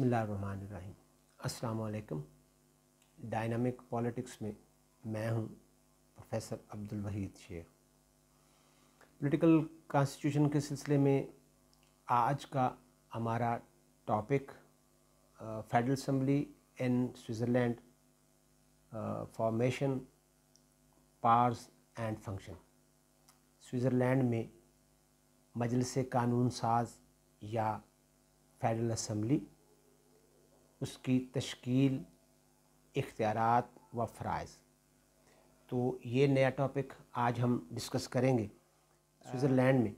बसमीम अस्सलाम dynamic politics में मैं हूं professor Abdul Wahid Sheikh political constitution के सिलसिले में आज का हमारा topic federal assembly in Switzerland formation powers and function Switzerland में मजलिस कानून साज या फेडरल असम्बली उसकी तश्कील इख्तियार व फ़राइज़ तो ये नया टॉपिक आज हम डिस्कस करेंगे स्विट्ज़रलैंड में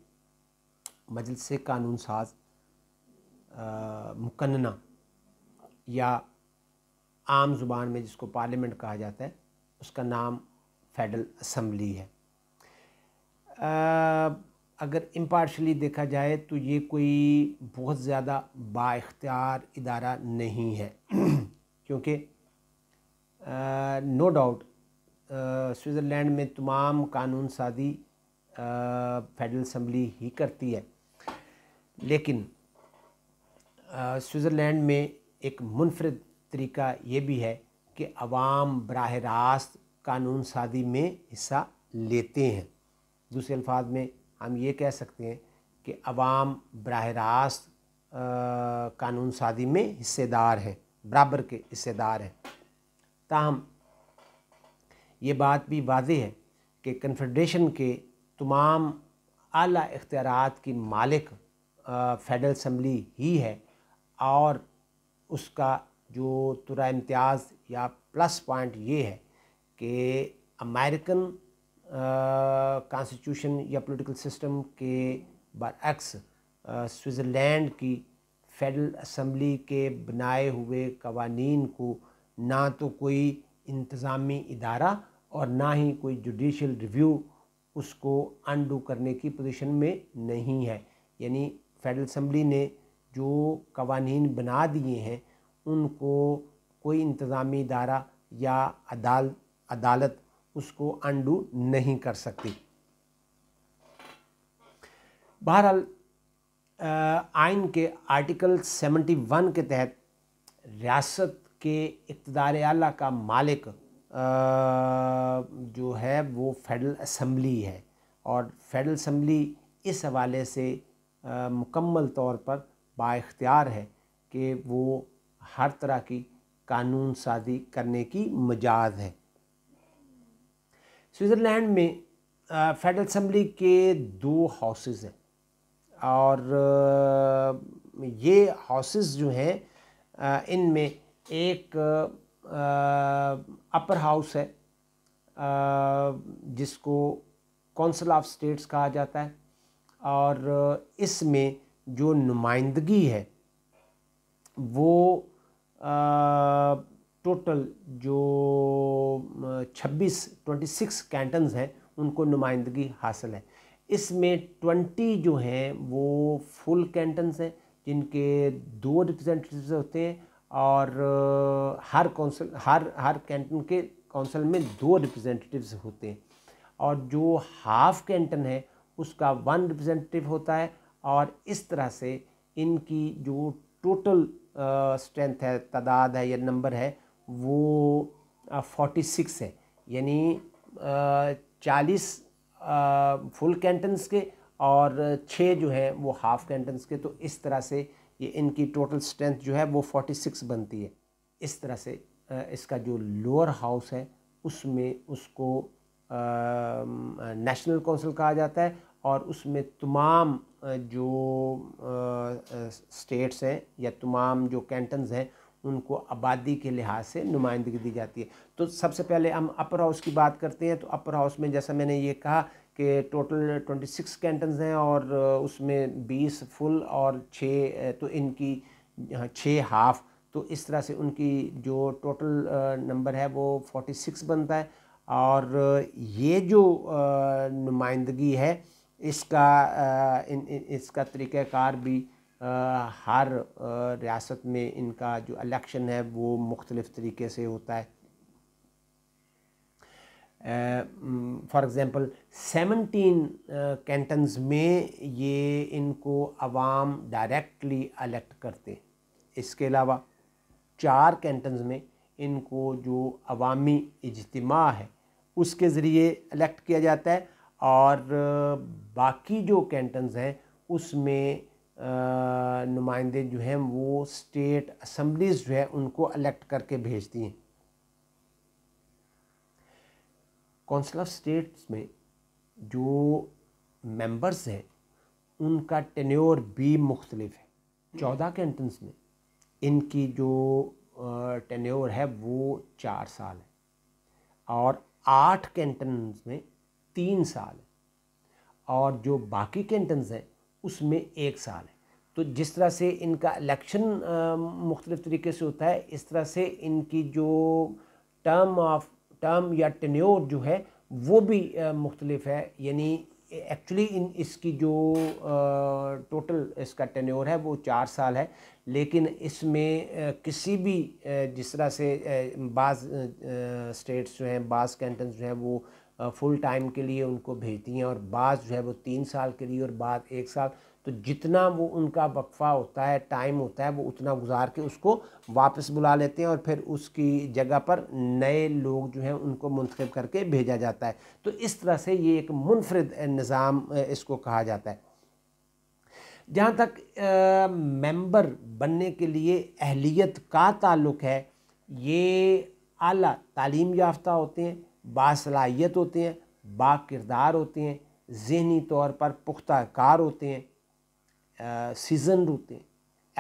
मजलस कानून साज मुकन्ना या आम ज़ुबान में जिसको पार्लियामेंट कहा जाता है उसका नाम फेडरल असम्बली है आ, अगर इम्पार्शली देखा जाए तो ये कोई बहुत ज़्यादा बाख्तियार इदारा नहीं है क्योंकि नो डाउट स्विट्ज़रलैंड में तमाम कानून साजी फेडरल असम्बली ही करती है लेकिन स्विट्ज़रलैंड में एक मुनफरद तरीका ये भी है कि आवाम बरह रास्त कानून साजी में हिस्सा लेते हैं दूसरे अल्फाज में हम ये कह सकते हैं कि अवाम बरह रास्त कानून साजी में हिस्सेदार हैं बराबर के हिस्सेदार हैं ताहम ये बात भी वाज है कि कन्फेडरेशन के तमाम अली इख्तियार की मालिक फेडरल असम्बली ही है और उसका जो तुरा इम्तियाज़ या प्लस पॉइंट ये है कि अमेरिकन कॉन्स्टिट्यूशन या पॉलिटिकल सिस्टम के बरक्स स्विट्ज़रलैंड की फेडरल असम्बली के बनाए हुए कवानीन को ना तो कोई इंतज़ामी इदारा और ना ही कोई जुडिशल रिव्यू उसको अनडू करने की पोजीशन में नहीं है यानी फेडरल असम्बली ने जो कवानीन बना दिए हैं उनको कोई इंतज़ामी इदारा या अदाल अदालत उसको अंडू नहीं कर सकती बहरहाल आइन के आर्टिकल 71 के तहत रियासत के इकतदार आला का मालिक आ, जो है वो फेडरल असम्बली है और फेडरल असम्बली इस हवाले से आ, मुकम्मल तौर पर बाख्तियार है कि वो हर तरह की कानून साजी करने की मजाज है स्विट्ज़रलैंड में फेडरल असम्बली के दो हाउसेज हैं और ये हाउसेज जो हैं इनमें एक अपर हाउस है जिसको काउंसिल ऑफ स्टेट्स कहा जाता है और इसमें जो नुमाइंदगी है वो टोटल जो 26 26 कैंटन्स हैं उनको नुमाइंदगी हासिल है इसमें 20 जो हैं वो फुल कैंटन्स हैं जिनके दो रिप्रेजेंटेटिव्स होते हैं और हर कौंसिल हर हर कैंटन के कौंसिल में दो रिप्रेजेंटेटिव्स होते हैं और जो हाफ कैंटन है उसका वन रिप्रेजेंटेटिव होता है और इस तरह से इनकी जो टोटल स्ट्रेंथ है तादाद है या नंबर है वो फोर्टी सिक्स है यानी चालीस फुल कैंटन्स के और छः जो है वो हाफ कैंटन्स के तो इस तरह से ये इनकी टोटल स्ट्रेंथ जो है वो फोर्टी सिक्स बनती है इस तरह से इसका जो लोअर हाउस है उसमें उसको नेशनल काउंसिल कहा जाता है और उसमें तमाम जो स्टेट्स हैं या तमाम जो कैंटन्स हैं उनको आबादी के लिहाज से नुमाइंदगी दी जाती है तो सबसे पहले हम अपर हाउस की बात करते हैं तो अपर हाउस में जैसा मैंने ये कहा कि टोटल 26 कैंटन्स हैं और उसमें 20 फुल और 6 तो इनकी छः हाफ तो इस तरह से उनकी जो टोटल नंबर है वो 46 बनता है और ये जो नुमाइंदगी है इसका इन, इन, इसका तरीक़ार भी हर रियासत में इनका जो इलेक्शन है वो मुख्तलिफ़ तरीके से होता है फॉर एग्ज़ाम्पल सेवनटीन कैंटन्स में ये इनको आवाम डायरेक्टली अलेक्ट करते इसके अलावा चार कैंटन्स में इनको जो अवामी इजतमा है उसके ज़रिए अलेक्ट किया जाता है और बाकी जो कैंटन्स हैं उसमें नुमाइंदे जो हैं वो स्टेट असम्बलीज़ जो है उनको अलेक्ट करके भेजती हैं कौंसिल ऑफ स्टेट्स में जो मेंबर्स हैं उनका टेन्योर भी मुख्तलिफ है चौदह कैंटन्स में इनकी जो टेन्योर है वो चार साल है और आठ कैंटन्स में तीन साल है और जो बाकी कैंटन्स हैं उसमें एक साल है तो जिस तरह से इनका इलेक्शन मुख्तलिफ तरीके से होता है इस तरह से इनकी जो टर्म ऑफ टर्म या टनोर जो है वो भी मुख्तलिफ है यानी एक्चुअली इन इसकी जो टोटल इसका टनोर है वो चार साल है लेकिन इसमें किसी भी जिस तरह से बाज़ स्टेट्स जो हैं बाज़ कैंटन जो हैं वो फुल टाइम के लिए उनको भेजती हैं और बाद जो है वो तीन साल के लिए और बाद एक साल तो जितना वो उनका वक्फ़ा होता है टाइम होता है वो उतना गुजार के उसको वापस बुला लेते हैं और फिर उसकी जगह पर नए लोग जो हैं उनको मुंतखब करके भेजा जाता है तो इस तरह से ये एक मुनफरद निज़ाम इसको कहा जाता है जहाँ तक आ, मेंबर बनने के लिए अहलियत का ताल्लुक़ है ये आला तालीम याफ्ता होते हैं बासलाहियत होते हैं बाकिरदार होते हैं जहनी तौर पर पुख्ता कार होते हैं सीजन होते हैं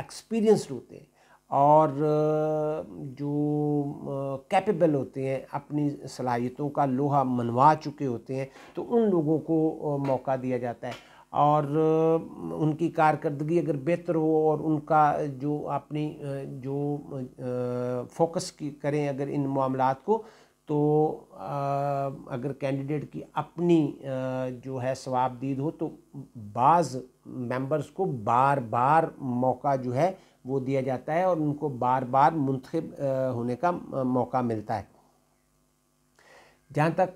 एक्सपीरियंसड होते हैं और जो कैपेबल होते हैं अपनी सलाहियतों का लोहा मनवा चुके होते हैं तो उन लोगों को मौका दिया जाता है और उनकी कारकर्दगी अगर बेहतर हो और उनका जो अपनी जो फोकस की करें अगर इन मामलों को तो अगर कैंडिडेट की अपनी जो है दीद हो तो बाज़ मेंबर्स को बार बार मौका जो है वो दिया जाता है और उनको बार बार मुंतब होने का मौका मिलता है जहाँ तक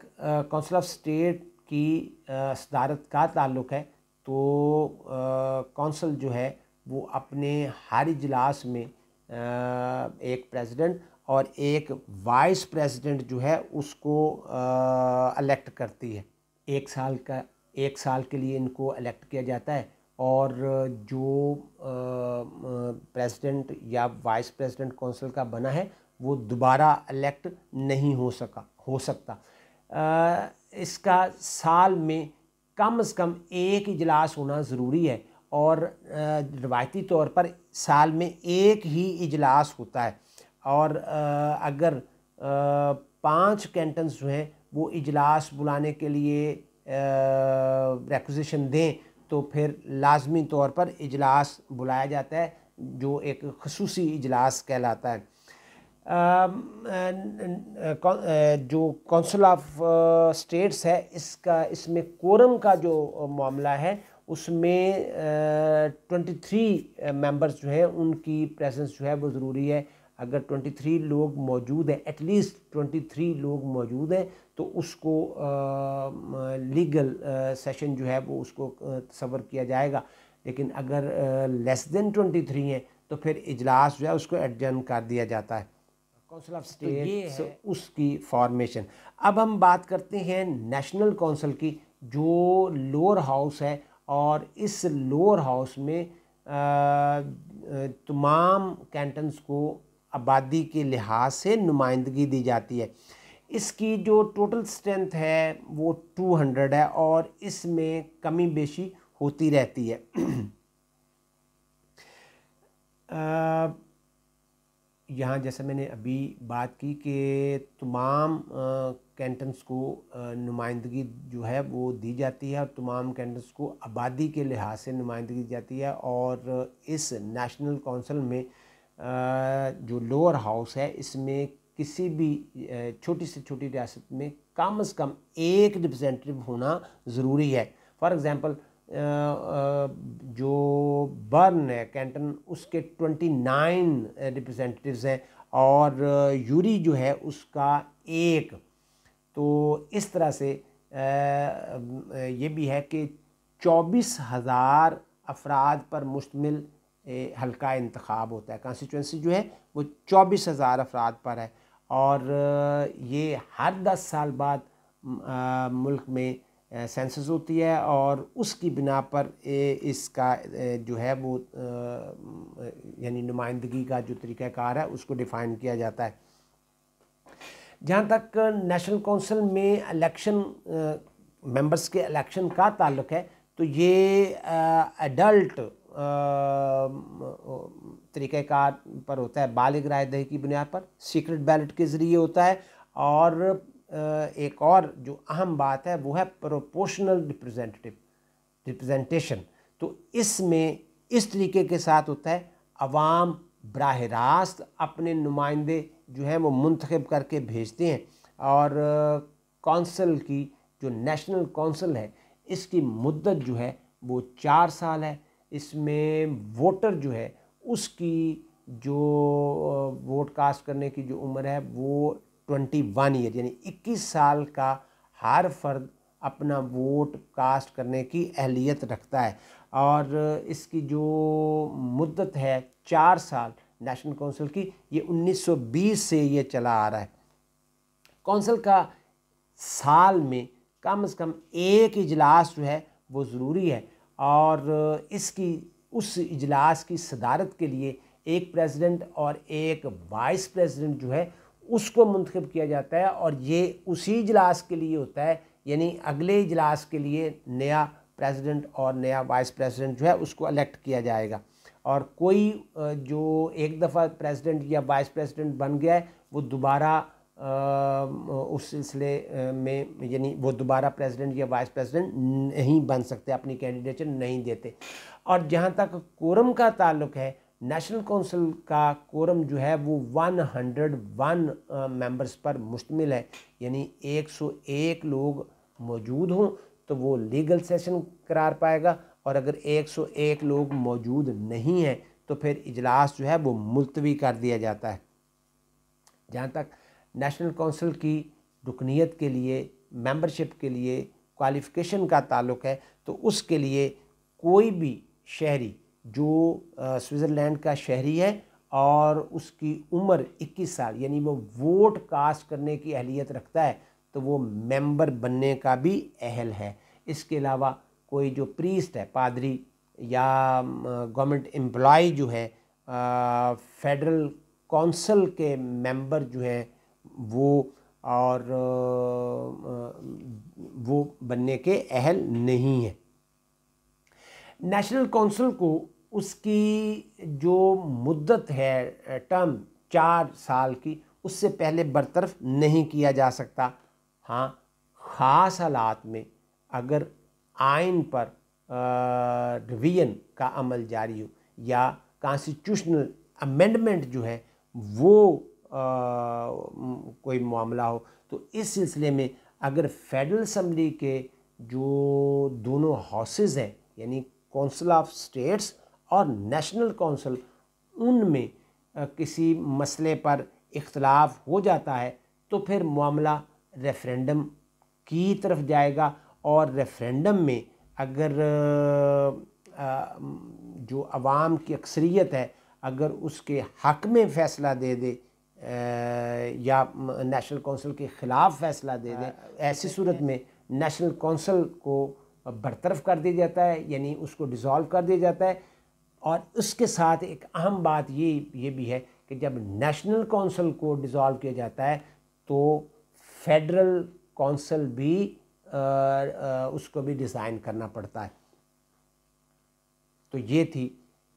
काउंसिल ऑफ स्टेट की सदारत का ताल्लुक़ है तो काउंसिल जो है वो अपने हर इजलास में आ, एक प्रेसिडेंट और एक वाइस प्रेसिडेंट जो है उसको अलेक्ट करती है एक साल का एक साल के लिए इनको अलेक्ट किया जाता है और जो प्रेसिडेंट या वाइस प्रेसिडेंट कौंसिल का बना है वो दोबारा अलेक्ट नहीं हो सका हो सकता आ, इसका साल में कम से कम एक इजलास होना ज़रूरी है और रवायती तौर पर साल में एक ही इजलास होता है और अगर पांच कैंटन्स जो हैं वो इजलास बुलाने के लिए रेकोजेशन दें तो फिर लाजमी तौर पर इजलास बुलाया जाता है जो एक खसूस इजलास कहलाता है जो कौंसिल ऑफ स्टेट्स है इसका इसमें कोरम का जो मामला है उसमें ट्वेंटी थ्री मेम्बर्स जो हैं उनकी प्रेजेंस जो है वो ज़रूरी है अगर 23 लोग मौजूद हैं एटलीस्ट 23 लोग मौजूद हैं तो उसको आ, लीगल आ, सेशन जो है वो उसको तस्वर किया जाएगा लेकिन अगर लेस देन 23 हैं तो फिर इजलास जो है उसको एडजर्न कर दिया जाता है काउंसिल ऑफ स्टेट तो उसकी फॉर्मेशन अब हम बात करते हैं नेशनल काउंसिल की जो लोअर हाउस है और इस लोअर हाउस में तमाम कैंटन्स को आबादी के लिहाज से नुमाइंदगी दी जाती है इसकी जो टोटल स्ट्रेंथ है वो 200 है और इसमें कमी बेशी होती रहती है यहाँ जैसे मैंने अभी बात की कि तमाम कैंटन्स को नुमाइंदगी जो है वो दी जाती है और तमाम कैंटन्स को आबादी के लिहाज से नुमाइंदगी दी जाती है और इस नेशनल काउंसिल में जो लोअर हाउस है इसमें किसी भी छोटी से छोटी रियासत में कम से कम एक रिप्रेजेंटेटिव होना ज़रूरी है फॉर एग्ज़ाम्पल जो बर्न है कैंटन उसके ट्वेंटी नाइन रिप्रेजेंटेटिव्स हैं और यूरी जो है उसका एक तो इस तरह से ये भी है कि चौबीस हज़ार अफराद पर मुश्तमिल हल्का इंतखब होता है कॉन्स्टिट्यूंसी जो है वो चौबीस हज़ार अफराद पर है और ये हर दस साल बाद मुल्क में सेंसस होती है और उसकी बिना पर इसका जो है वो यानी नुमाइंदगी का जो तरीक़ाकार है उसको डिफ़ाइन किया जाता है जहाँ तक नेशनल काउंसिल में इलेक्शन मेंबर्स के इलेक्शन का ताल्लुक है तो ये एडल्ट तरीक़ार पर होता है बालिग राय दही की बुनियाद पर सीक्रेट बैलेट के ज़रिए होता है और एक और जो अहम बात है वो है प्रोपोर्शनल रिप्रेजेंटेटिव रिप्रेजेंटेशन तो इसमें इस तरीके के साथ होता है अवाम बरह रास्त अपने नुमाइंदे जो हैं वो मंतखब करके भेजते हैं और कौंसल की जो नेशनल कौंसल है इसकी मुद्दत जो है वो चार साल है इसमें वोटर जो है उसकी जो वोट कास्ट करने की जो उम्र है वो ट्वेंटी वन ईयर यानी इक्कीस साल का हर फर्द अपना वोट कास्ट करने की अहलियत रखता है और इसकी जो मुद्दत है चार साल नेशनल काउंसिल की ये 1920 से ये चला आ रहा है काउंसिल का साल में कम से कम एक इजलास जो है वो ज़रूरी है और इसकी उस इजलास की सदारत के लिए एक प्रेसिडेंट और एक वाइस प्रेसिडेंट जो है उसको मंतखब किया जाता है और ये उसी इजलास के लिए होता है यानी अगले इजलास के लिए नया प्रेसिडेंट और नया वाइस प्रेसिडेंट जो है उसको इलेक्ट किया जाएगा और कोई जो एक दफ़ा प्रेसिडेंट या वाइस प्रेसिडेंट बन गया है वो दोबारा उस सिलसिले में यानी वो दोबारा प्रेसिडेंट या वाइस प्रेसिडेंट नहीं बन सकते अपनी कैंडिडेचर नहीं देते और जहाँ तक कोरम का ताल्लुक है नेशनल काउंसिल का कोरम जो है वो 101 मेंबर्स पर मुश्तमिल है यानी 101 लोग मौजूद हों तो वो लीगल सेशन करार पाएगा और अगर 101 लोग मौजूद नहीं हैं तो फिर इजलास जो है वो मुलतवी कर दिया जाता है जहाँ तक नेशनल काउंसिल की रुकनीत के लिए मेंबरशिप के लिए क्वालिफ़िकेशन का ताल्लुक है तो उसके लिए कोई भी शहरी जो स्विट्ज़रलैंड का शहरी है और उसकी उम्र 21 साल यानी वो वोट कास्ट करने की अहलियत रखता है तो वो मेंबर बनने का भी अहल है इसके अलावा कोई जो प्रीस्ट है पादरी या गवर्नमेंट एम्प्लॉ जो है फेडरल काउंसिल के मेंबर जो हैं वो और वो बनने के अहल नहीं है नेशनल काउंसिल को उसकी जो मुद्दत है टर्म चार साल की उससे पहले बरतरफ नहीं किया जा सकता हाँ ख़ास हालात में अगर आइन पर रिवीजन का अमल जारी हो या कॉन्स्टिट्यूशनल अमेंडमेंट जो है वो कोई मामला हो तो इस सिलसिले में अगर फेडरल असम्बली के जो दोनों हाउसेज हैं यानी कौंसिल ऑफ स्टेट्स और नेशनल कौंसिल उनमें किसी मसले पर इख्तलाफ हो जाता है तो फिर मामला रेफरेंडम की तरफ जाएगा और रेफरेंडम में अगर जो आवाम की अक्सरियत है अगर उसके हक में फ़ैसला दे दे या नेशनल कौंसिल के ख़िलाफ़ फैसला दे दें ऐसी सूरत में नेशनल काउंसिल को बरतरफ कर दिया जाता है यानी उसको डिज़ोल्व कर दिया जाता है और उसके साथ एक अहम बात ये ये भी है कि जब नेशनल कौंसिल को डिज़ोल्व किया जाता है तो फेडरल काउंसिल भी आ, आ, उसको भी डिज़ाइन करना पड़ता है तो ये थी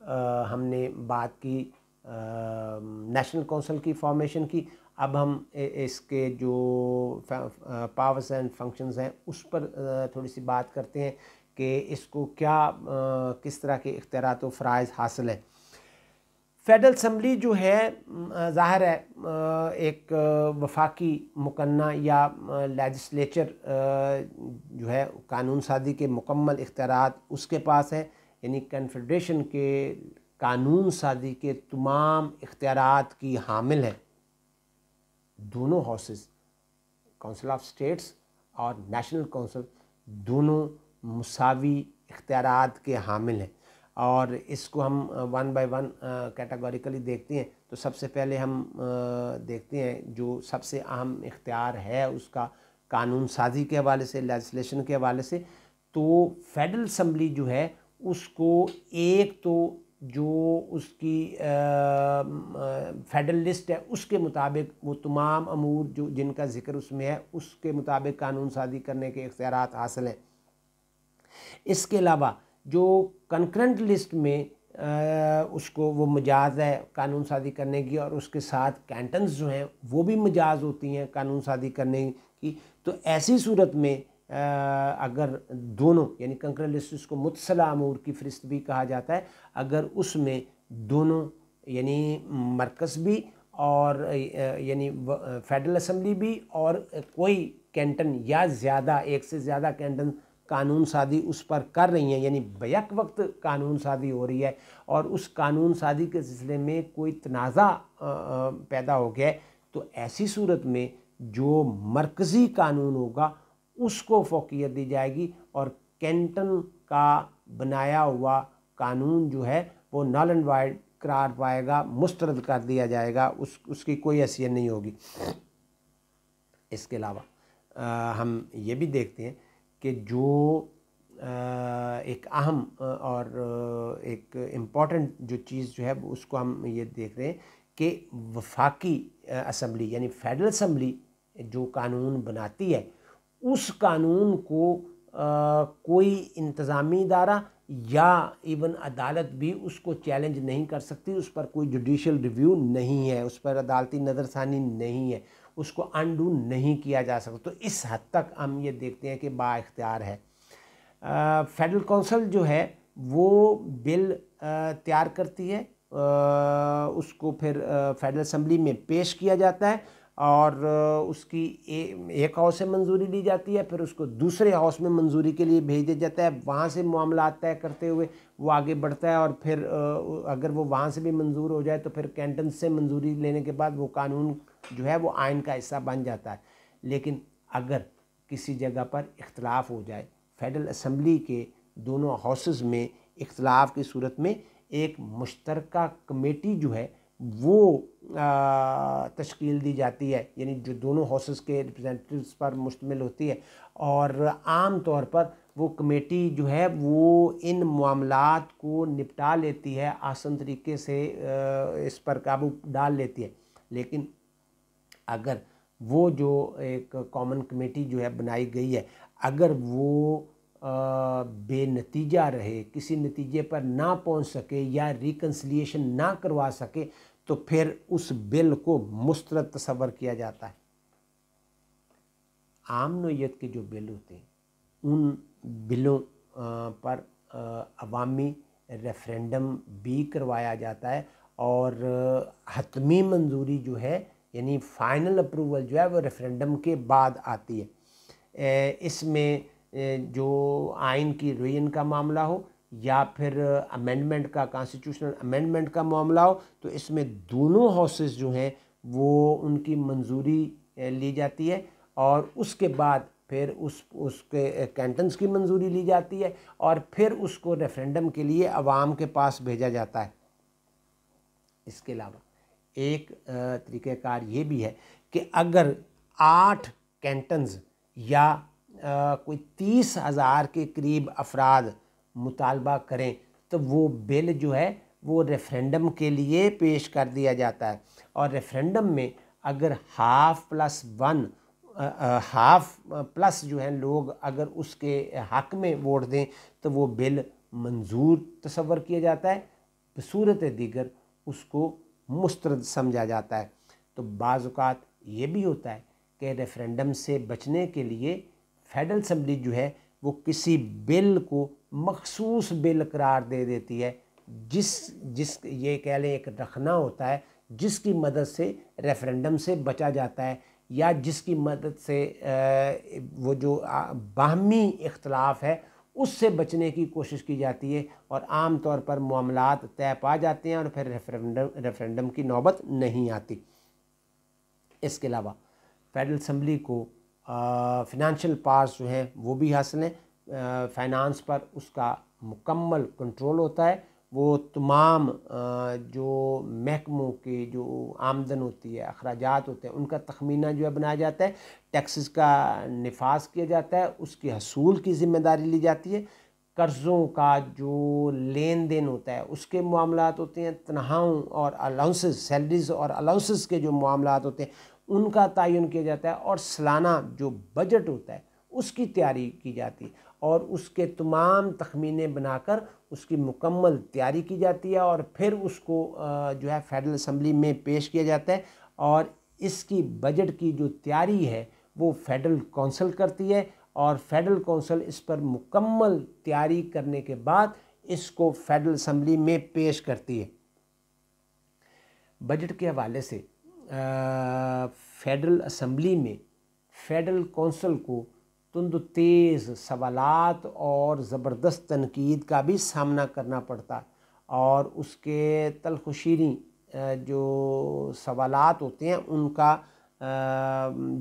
आ, हमने बात की नेशनल काउंसिल की फॉर्मेशन की अब हम इसके जो पावर्स एंड फंक्शंस हैं उस पर थोड़ी सी बात करते हैं कि इसको क्या किस तरह के इख्तियारत फ़रज़ हासिल हैं फेडरल असम्बली जो है ज़ाहिर है एक वफाकी मुकन्ना या लेजिस्लेचर जो है कानून साजी के मुकम्मल इख्तियार उसके पास है यानी कन्फेडरेशन के कानून साजी के तमाम इख्तियार की हामिल है दोनों हाउसेस काउंसिल ऑफ स्टेट्स और नेशनल काउंसिल दोनों मसावी इख्तियार के हामिल हैं और इसको हम वन बाय वन कैटेगोरिकली देखते हैं तो सबसे पहले हम uh, देखते हैं जो सबसे अहम इख्तियार है उसका कानून साजी के हवाले से लेजिस्लेशन के हवाले से तो फेडरल असम्बली जो है उसको एक तो जो उसकी फेडरल लिस्ट है उसके मुताबिक वो तमाम अमूर जो जिनका जिक्र उसमें है उसके मुताबिक कानून साजी करने के इख्तियार हासिल हैं इसके अलावा जो कंकरेंट लिस्ट में आ, उसको वो मजाज है कानून साजी करने की और उसके साथ कैंटन्स जो हैं वो भी मजाज होती हैं कानून साजी करने की तो ऐसी सूरत में अगर दोनों यानी कंक्रेलिस को मुतसला अमूर की फहरिस्त भी कहा जाता है अगर उसमें दोनों यानी मरकज़ भी और यानी फेडरल असम्बली भी और कोई कैंटन या ज़्यादा एक से ज़्यादा कैंटन कानून शादी उस पर कर रही हैं यानी बैक वक्त कानून शादी हो रही है और उस कानून शादी के सिलसिले में कोई तनाज़ा पैदा हो गया है तो ऐसी सूरत में जो मरकज़ी कानून होगा उसको फोकियत दी जाएगी और कैंटन का बनाया हुआ कानून जो है वो नल एंड वाइड करार पाएगा मुस्तरद कर दिया जाएगा उस उसकी कोई हैसियत नहीं होगी इसके अलावा हम ये भी देखते हैं कि जो आ, एक अहम और एक इम्पॉर्टेंट जो चीज़ जो है उसको हम ये देख रहे हैं कि वफाकी असम्बली यानी फेडरल असम्बली जो कानून बनाती है उस कानून को आ, कोई इंतज़ामी इदारा या इवन अदालत भी उसको चैलेंज नहीं कर सकती उस पर कोई जुडिशल रिव्यू नहीं है उस पर अदालती नज़रसानी नहीं है उसको अनडू नहीं किया जा सकता तो इस हद तक हम ये देखते हैं कि बाख्तियार है फेडरल कौंसल जो है वो बिल तैयार करती है आ, उसको फिर फेडरल असम्बली में पेश किया जाता है और उसकी ए, एक हाउस से मंजूरी ली जाती है फिर उसको दूसरे हाउस में मंजूरी के लिए भेज दिया जाता है वहाँ से मामला तय करते हुए वो आगे बढ़ता है और फिर अगर वो वहाँ से भी मंजूर हो जाए तो फिर कैंटन से मंजूरी लेने के बाद वो कानून जो है वो आयन का हिस्सा बन जाता है लेकिन अगर किसी जगह पर इख्तलाफ हो जाए फेडरल असम्बली के दोनों हाउसेज में इख्तलाफ की सूरत में एक मुश्तरक कमेटी जो है वो तश्कील दी जाती है यानी जो दोनों हाउसेस के रिप्रेजेंटेटिव्स पर मुश्तमिल होती है और आम तौर पर वो कमेटी जो है वो इन मामला को निपटा लेती है आसान तरीके से इस पर काबू डाल लेती है लेकिन अगर वो जो एक कॉमन कमेटी जो है बनाई गई है अगर वो बेनतीजा रहे किसी नतीजे पर ना पहुंच सके या रिकन्सलिएशन ना करवा सके तो फिर उस बिल को मुस्तरद तस्वर किया जाता है आम नोयत के जो बिल होते हैं उन बिलों पर अवामी रेफरेंडम भी करवाया जाता है और हतमी मंजूरी जो है यानी फ़ाइनल अप्रूवल जो है वो रेफरेंडम के बाद आती है इसमें जो आइन की रिविजन का मामला हो या फिर अमेंडमेंट का कॉन्स्टिट्यूशनल अमेंडमेंट का मामला हो तो इसमें दोनों हाउसेस जो हैं वो उनकी मंजूरी ली जाती है और उसके बाद फिर उस उसके कैंटन्स की मंजूरी ली जाती है और फिर उसको रेफरेंडम के लिए आवाम के पास भेजा जाता है इसके अलावा एक तरीक़ार ये भी है कि अगर आठ कैंटन्स या कोई तीस हज़ार के करीब अफराद मुतालबा करें तो वो बिल जो है वो रेफरेंडम के लिए पेश कर दिया जाता है और रेफरेंडम में अगर half plus one half plus जो है लोग अगर उसके हक में वोट दें तो वो बिल मंजूर तसवर किया जाता है बसूरत दीगर उसको मुस्तरद समझा जाता है तो बाज़ात ये भी होता है कि रेफरेंडम से बचने के लिए फेडरल असम्बली जो है वो किसी बिल को मखसूस बिल करार दे देती है जिस जिस ये कह लें एक रखना होता है जिसकी मदद से रेफरेंडम से बचा जाता है या जिसकी मदद से वो जो बाहमी इख्तलाफ है उससे बचने की कोशिश की जाती है और आम तौर पर मामला तय पा जाते हैं और फिर रेफरेंडम रेफरेंडम की नौबत नहीं आती इसके अलावा फेडरल असम्बली को फिनंशियल पार्स जो हैं वो भी हासिल हैं फाइनेंस पर उसका मुकम्मल कंट्रोल होता है वो तमाम जो महकमों के जो आमदन होती है अखराज होते हैं उनका तखमीना जो है बनाया जाता है टैक्सेस का नफाज किया जाता है उसकी हसूल की ज़िम्मेदारी ली जाती है कर्ज़ों का जो लेन देन होता है उसके मामला होते हैं तनहाओं और अलाउंसेस सैलरीज और अलाउंसेस के जो मामला होते हैं उनका तयन किया जाता है और सालाना जो बजट होता है उसकी तैयारी की जाती है और उसके तमाम तखमीने बनाकर उसकी मुकम्मल तैयारी की जाती है और फिर उसको जो है फेडरल असम्बली में पेश किया जाता है और इसकी बजट की जो तैयारी है वो फेडरल कौंसिल करती है और फेडरल कौंसिल इस पर मुकम्मल तैयारी करने के बाद इसको फेडरल असम्बली में पेश करती है बजट के हवाले से फेडरल असम्बली में फेडरल कौंसल को तुंद तेज़ सवाल और ज़बरदस्त तनकीद का भी सामना करना पड़ता और उसके तलखशीरी जो सवालत होते हैं उनका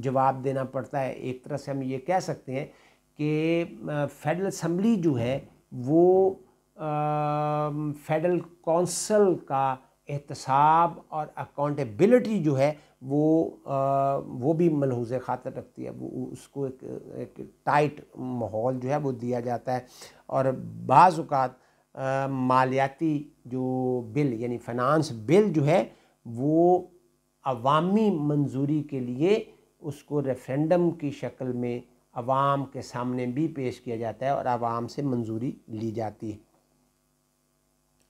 जवाब देना पड़ता है एक तरह से हम ये कह सकते हैं कि फेडरल असम्बली जो है वो फेडरल कौंसल का एहतसाब और अकाउंटेबिलिटी जो है वो आ, वो भी मलहूज खातर रखती है वो उसको एक, एक टाइट माहौल जो है वो दिया जाता है और बाज़ात मालियाती जो बिल यानी फाइनेंस बिल जो है वो अवामी मंजूरी के लिए उसको रेफरेंडम की शक्ल में आवाम के सामने भी पेश किया जाता है और आवाम से मंजूरी ली जाती है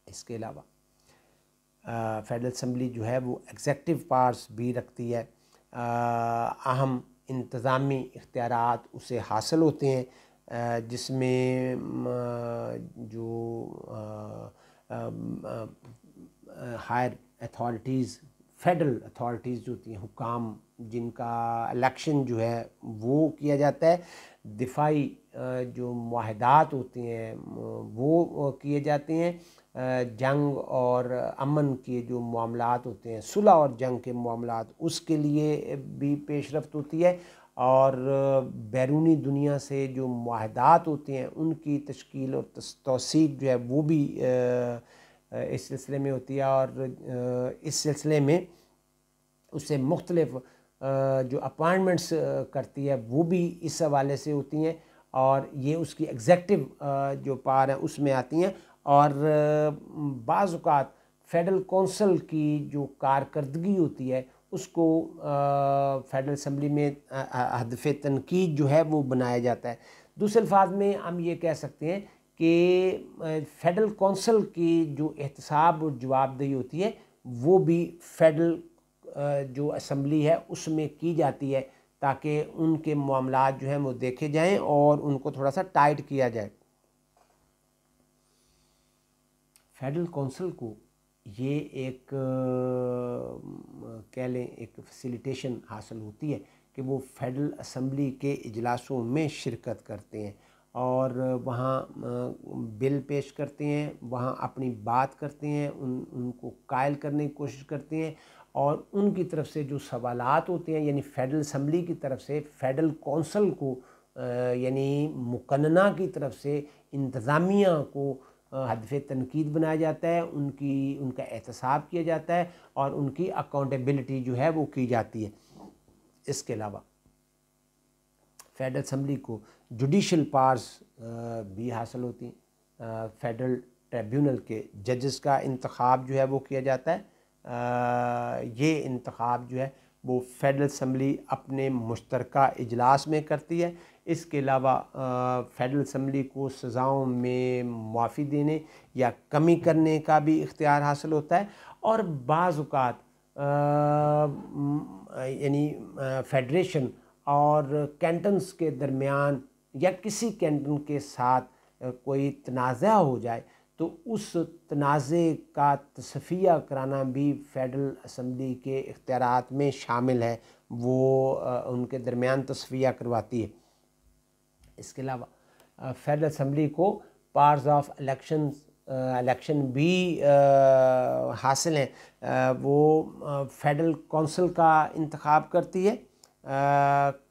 इसके अलावा फेडरल असम्बली जो है वो एग्जेक्टिव पार्स भी रखती है अहम इंतज़ामी इख्तियार उसे हासिल होते हैं जिसमें जो हायर अथॉरिटीज़ फेडरल अथॉरिटीज़ जो होती हैं हुकाम जिनका इलेक्शन जो है वो किया जाता है दिफाई जो माहदात होते हैं वो किए जाते हैं जंग और अमन के जो मामला होते हैं सुलह और जंग के मामला उसके लिए भी पेशरफ होती है और बैरूनी दुनिया से जो माहदात होते हैं उनकी तश्कील और तोसी जो है वो भी इस सिलसिले में होती है और इस सिलसिले में उससे मुख्तलफ़ जो अपॉइंटमेंट्स करती है वो भी इस हवाले से होती हैं और ये उसकी एग्जेक्टिव जो पार है उसमें आती हैं और बाज़ात फेडरल कौंसल की जो कारकर्दगी होती है उसको फेडरल असम्बली में हदफ तनकीद जो है वो बनाया जाता है दूसरे अल्फाज में हम ये कह सकते हैं कि फेडरल कौंसल की जो एहतसाब और जवाबदेही होती है वो भी फेडरल जो असम्बली है उसमें की जाती है ताकि उनके मामला जो हैं वो देखे जाएं और उनको थोड़ा सा टाइट किया जाए फेडरल काउंसिल को ये एक कह लें एक फैसिलिटेशन हासिल होती है कि वो फेडरल असम्बली के इजलासों में शिरकत करते हैं और वहाँ बिल पेश करते हैं वहाँ अपनी बात करते हैं उन उनको कायल करने की कोशिश करते हैं और उनकी तरफ से जो सवालत होते हैं यानी फेडरल असम्बली की तरफ से फेडरल कौंसल को यानी मुकन्ना की तरफ से इंतज़ामिया को हदफ तनकीद बनाया जाता है उनकी उनका एहतसाब किया जाता है और उनकी अकाउंटेबिलिटी जो है वो की जाती है इसके अलावा फेडरल असम्बली को जुडिशल पार्स भी हासिल होती हैं फेडरल ट्रिब्यूनल के जजस का इंतखब जो है वो किया जाता है ये इंतखब जो है वो फेडरल असम्बली अपने मुश्तरक इजलास में करती है इसके अलावा फेडरल असम्बली को सज़ाओं में मुआफ़ी देने या कमी करने का भी इख्तियार हासिल होता है और बाज़ात यानी फेडरेशन और कैंटन्स के दरमियान या किसी कैंटन के साथ कोई तनाज़ा हो जाए तो उस तनाज़े का तस्फिया कराना भी फेडरल असम्बली के इख्तियार में शामिल है वो उनके दरमियान तस्फिया करवाती है इसके अलावा फेडरल असम्बली को पार्स ऑफ इलेक्शन इलेक्शन भी हासिल हैं वो फेडरल कौंसिल का इंतखब करती है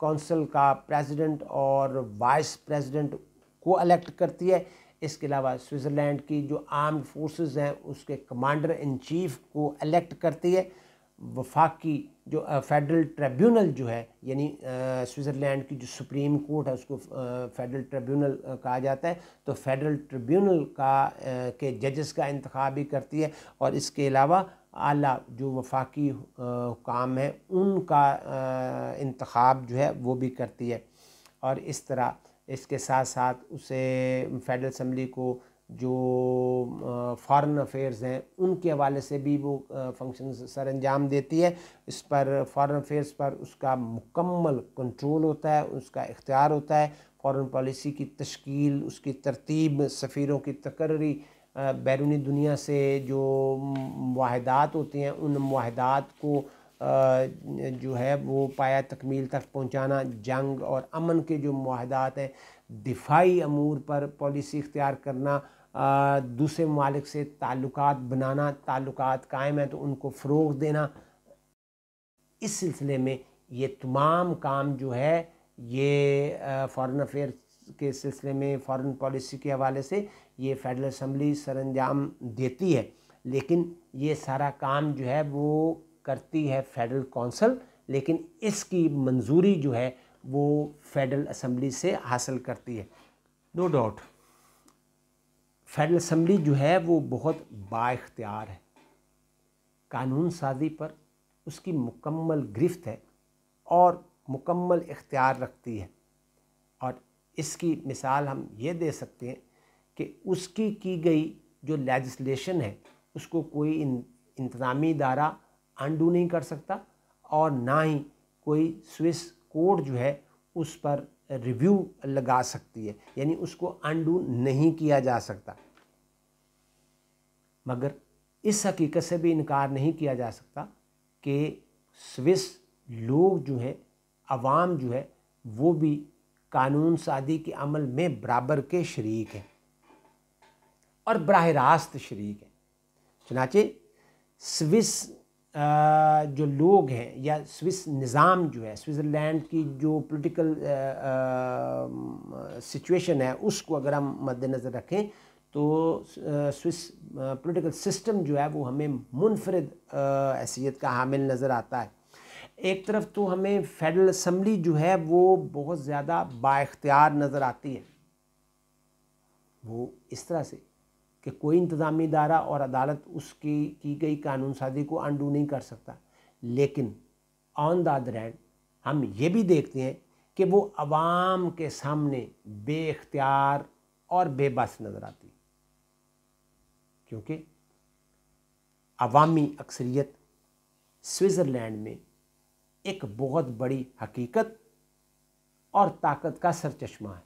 कौंसिल का प्रेसिडेंट और वाइस प्रेसिडेंट को अलेक्ट करती है इसके अलावा स्विट्ज़रलैंड की जो आर्म फोर्सेस हैं उसके कमांडर इन चीफ को अलेक्ट करती है वफाकी जो फेडरल ट्रिब्यूनल जो है यानी स्विट्ज़रलैंड की जो सुप्रीम कोर्ट है उसको फेडरल ट्रिब्यूनल कहा जाता है तो फेडरल ट्रिब्यूनल का आ, के जजेस का इंतखा भी करती है और इसके अलावा आला जो वफाकी आ, काम है उनका इंतखा जो है वो भी करती है और इस तरह इसके साथ साथ उसे फेडरल असम्बली को जो फॉरेन अफेयर्स हैं उनके हवाले से भी वो फंक्शन सर अंजाम देती है इस पर फॉरेन अफेयर्स पर उसका मुकम्मल कंट्रोल होता है उसका इख्तियार होता है फॉरेन पॉलिसी की तश्कील उसकी तरतीब सफ़ीरों की तकर्री बैरूनी दुनिया से जो माहदात होते हैं उन माहदात को जो है वो पाया तकमील तक पहुँचाना जंग और अमन के जो माहदात हैं दिफाई अमूर पर पॉलिसी इख्तियार करना दूसरे ममालिक से ताल्लुक बनाना ताल्लुक कायम है तो उनको फ़रोग देना इस सिलसिले में ये तमाम काम जो है ये फ़ॉरन अफेयर के सिलसिले में फ़ॉरन पॉलिसी के हवाले से ये फेडरल असम्बली अंजाम देती है लेकिन ये सारा काम जो है वो करती है फेडरल कौंसल लेकिन इसकी मंजूरी जो है वो फेडरल असम्बली से हासिल करती है नो डाउट फेडरल असम्बली जो है वो बहुत बाख्तियार है कानून साजी पर उसकी मुकम्मल गिरफ्त है और मुकम्मल इख्तियार रखती है और इसकी मिसाल हम ये दे सकते हैं कि उसकी की गई जो लेजिस्लेशन है उसको कोई इंतज़ामी इदारा अनडू नहीं कर सकता और ना ही कोई स्विस कोड जो है उस पर रिव्यू लगा सकती है यानी उसको अनडू नहीं किया जा सकता मगर इस हकीकत से भी इनकार नहीं किया जा सकता कि स्विस लोग जो है आवाम जो है वो भी कानून सादी के अमल में बराबर के शरीक हैं और बरह रास्त शरीक हैं चनाचे स्विस जो लोग हैं या स्विस निज़ाम जो है स्विट्ज़रलैंड की जो पॉलिटिकल सिचुएशन है उसको अगर हम मद्दनज़र रखें तो स्विस पॉलिटिकल सिस्टम जो है वो हमें मुनफरद हैसीत का हामिल नज़र आता है एक तरफ तो हमें फेडरल असम्बली जो है वो बहुत ज़्यादा बाख्तियार नज़र आती है वो इस तरह से कि कोई इंतज़ामी इदारा और अदालत उसकी की गई कानून साजी को अंडू नहीं कर सकता लेकिन ऑन द अदर हैंड हम ये भी देखते हैं कि वो आवाम के सामने बेख्तियार और बेबस नज़र आती क्योंकि अवामी अक्सरियत स्विट्ज़रलैंड में एक बहुत बड़ी हकीकत और ताकत का सरचश्मा है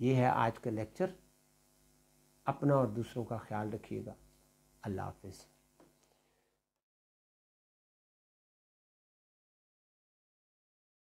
ये है आज का लेक्चर अपना और दूसरों का ख्याल रखिएगा अल्लाह हाफिज़